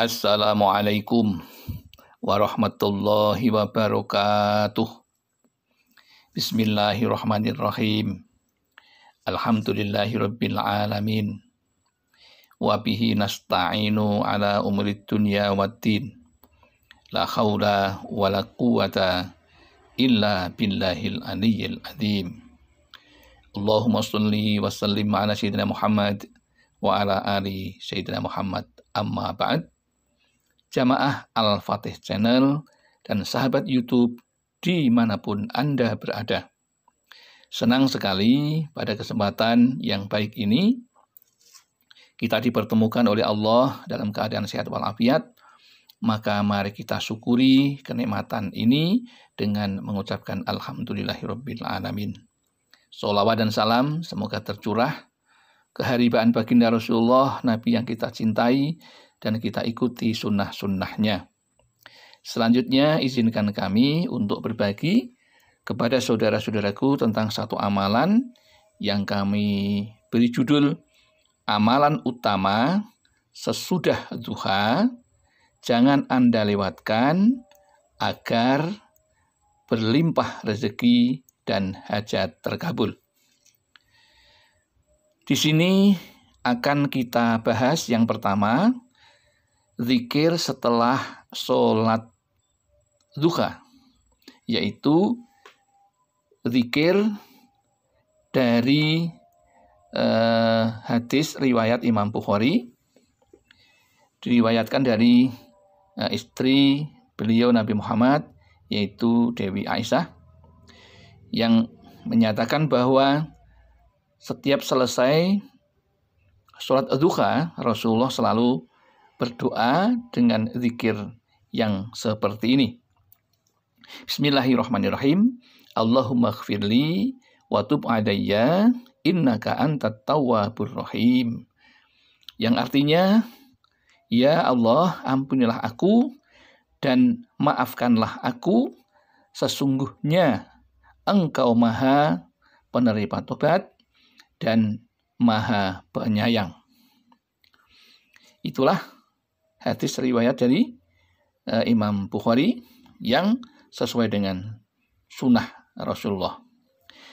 Assalamualaikum warahmatullahi wabarakatuh. Bismillahirrahmanirrahim. Alhamdulillahirabbil alamin. Wa bihi nasta'inu ala umuri dunya waddin. La haula wala quwata illa billahil aliyyil azim. Allahumma salli wa sallim ala sayyidina Muhammad wa ala ali sayyidina Muhammad amma ba'd jamaah Al-Fatih Channel, dan sahabat YouTube dimanapun Anda berada. Senang sekali pada kesempatan yang baik ini, kita dipertemukan oleh Allah dalam keadaan sehat walafiat, maka mari kita syukuri kenikmatan ini dengan mengucapkan Alhamdulillahirabbil alamin. Salawat dan salam semoga tercurah keharibaan baginda Rasulullah, Nabi yang kita cintai, dan kita ikuti sunnah-sunnahnya. Selanjutnya, izinkan kami untuk berbagi kepada saudara-saudaraku tentang satu amalan yang kami beri judul Amalan Utama Sesudah Duha Jangan Anda Lewatkan agar berlimpah rezeki dan hajat terkabul. Di sini akan kita bahas yang pertama, zikir setelah sholat duha yaitu zikir dari uh, hadis riwayat Imam Bukhari diriwayatkan dari uh, istri beliau Nabi Muhammad yaitu Dewi Aisyah yang menyatakan bahwa setiap selesai sholat duha Rasulullah selalu berdoa dengan zikir yang seperti ini. Bismillahirrahmanirrahim. Allahumma khfirli wa tub adayya innaka antat tawwabur rahim. Yang artinya, Ya Allah, ampunilah aku dan maafkanlah aku. Sesungguhnya Engkau Maha Penerima Tobat dan Maha Penyayang. Itulah hadis riwayat dari uh, Imam Bukhari yang sesuai dengan sunnah Rasulullah.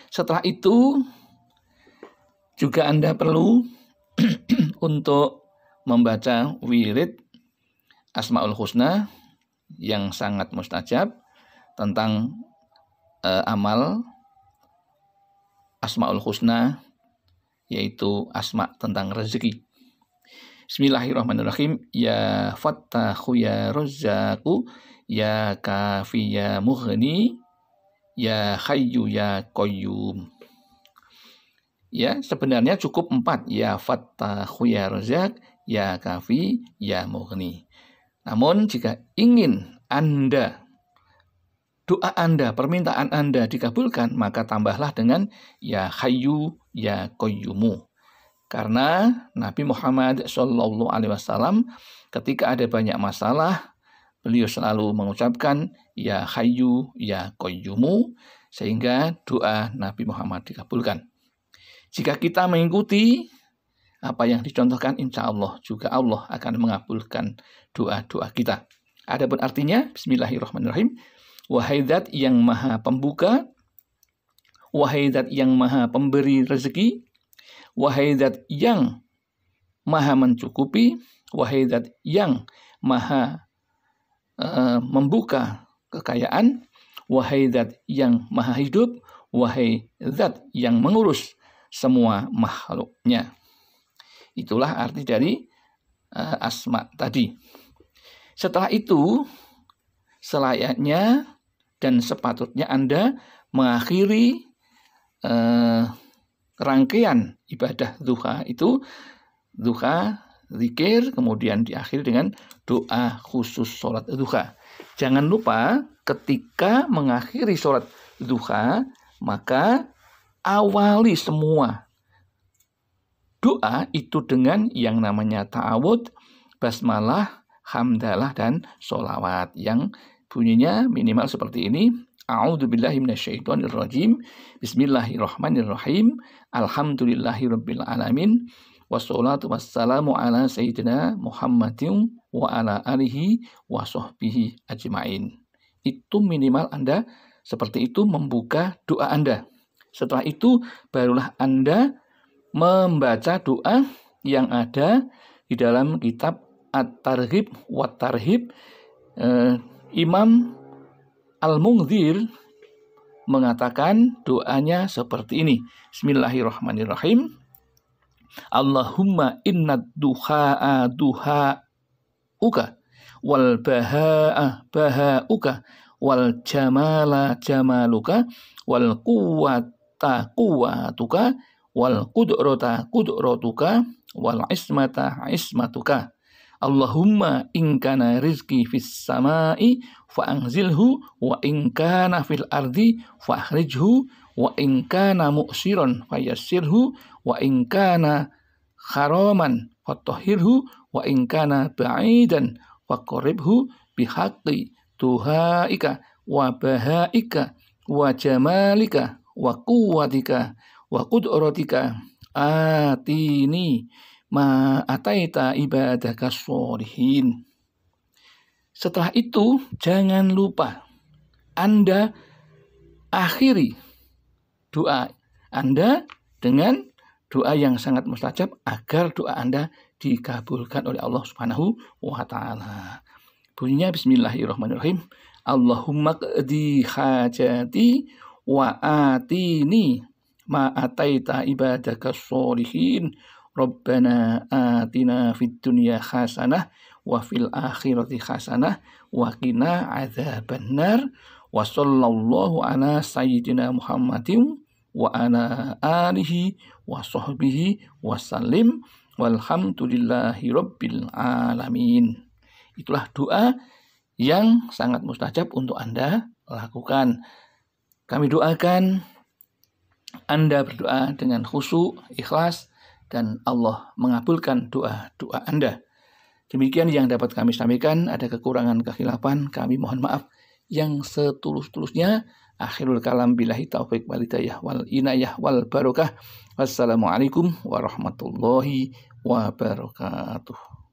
Setelah itu juga Anda perlu untuk membaca wirid Asmaul Husna yang sangat mustajab tentang uh, amal Asmaul Husna yaitu asma tentang rezeki Bismillahirrahmanirrahim. Ya Fattahu ya rozzaku. ya Kafi ya muhni, ya Hayyu ya koyum. Ya, sebenarnya cukup empat. Ya Fattahu ya rozzak. ya Kafi, ya muhni. Namun jika ingin Anda doa Anda, permintaan Anda dikabulkan, maka tambahlah dengan ya Hayyu ya koyumu. Karena Nabi Muhammad Shallallahu Alaihi Wasallam ketika ada banyak masalah, beliau selalu mengucapkan Ya Hayyu Ya koyumu sehingga doa Nabi Muhammad dikabulkan. Jika kita mengikuti apa yang dicontohkan, insya Allah juga Allah akan mengabulkan doa-doa kita. Adapun artinya, Bismillahirrahmanirrahim. Wahai zat yang maha pembuka, wahai zat yang maha pemberi rezeki, Wahai zat yang maha mencukupi, wahai zat yang maha uh, membuka kekayaan, wahai zat yang maha hidup, wahai zat yang mengurus semua makhluknya. Itulah arti dari uh, asma tadi. Setelah itu, selayaknya dan sepatutnya Anda mengakhiri uh, rangkaian ibadah duha itu duha, zikir, kemudian diakhiri dengan doa khusus sholat duha. Jangan lupa ketika mengakhiri sholat duha, maka awali semua doa itu dengan yang namanya ta'awud, basmalah, hamdalah, dan solawat yang bunyinya minimal seperti ini. A'udzu billahi minasyaitonir rajim. Bismillahirrahmanirrahim. Alhamdulillahirabbil alamin. Wassalatu wassalamu ala sayyidina Muhammadin wa ala alihi wa sahbihi ajmain. Itu minimal Anda seperti itu membuka doa Anda. Setelah itu barulah Anda membaca doa yang ada di dalam kitab At-Targhib wa Tarhib eh, Imam al mungdir mengatakan doanya seperti ini. Bismillahirrahmanirrahim. Allahumma inna duha'a duha'uka wal baha'a baha'uka wal jamala jamaluka wal quwwata quwwatuka wal qudrata qudratuka wal ismata ismatuka Allahumma inkana rizki fis samai fa'angzilhu wa inkana fil ardi akhrijhu wa inkana mu'siron yassirhu wa inkana fa fatahhirhu wa inkana ba'idan tuhaika wa bahaika wa jamalika wa quwwatika wa qudratika atini ma ataita ibadaka sholihin. Setelah itu, jangan lupa Anda akhiri doa Anda dengan doa yang sangat mustajab agar doa Anda dikabulkan oleh Allah Subhanahu wa taala. Bunyinya bismillahirrahmanirrahim. Allahumma qdi hajati wa atini ma ataita ibadaka sholihin Rabbana atina fid dunya khasanah, wa fil akhirati khasanah, wa qina adzabannar wa sallallahu ala sayyidina Muhammadin wa ala alihi wa sahbihi wa sallim walhamdulillahi rabbil alamin. Itulah doa yang sangat mustajab untuk Anda lakukan. Kami doakan Anda berdoa dengan khusyuk, ikhlas, dan Allah mengabulkan doa-doa Anda. Demikian yang dapat kami sampaikan. Ada kekurangan kehilapan, kami mohon maaf. Yang setulus-tulusnya, akhirul kalam bilahi taufik hidayah wal inayah wal barokah. Wassalamualaikum warahmatullahi wabarakatuh.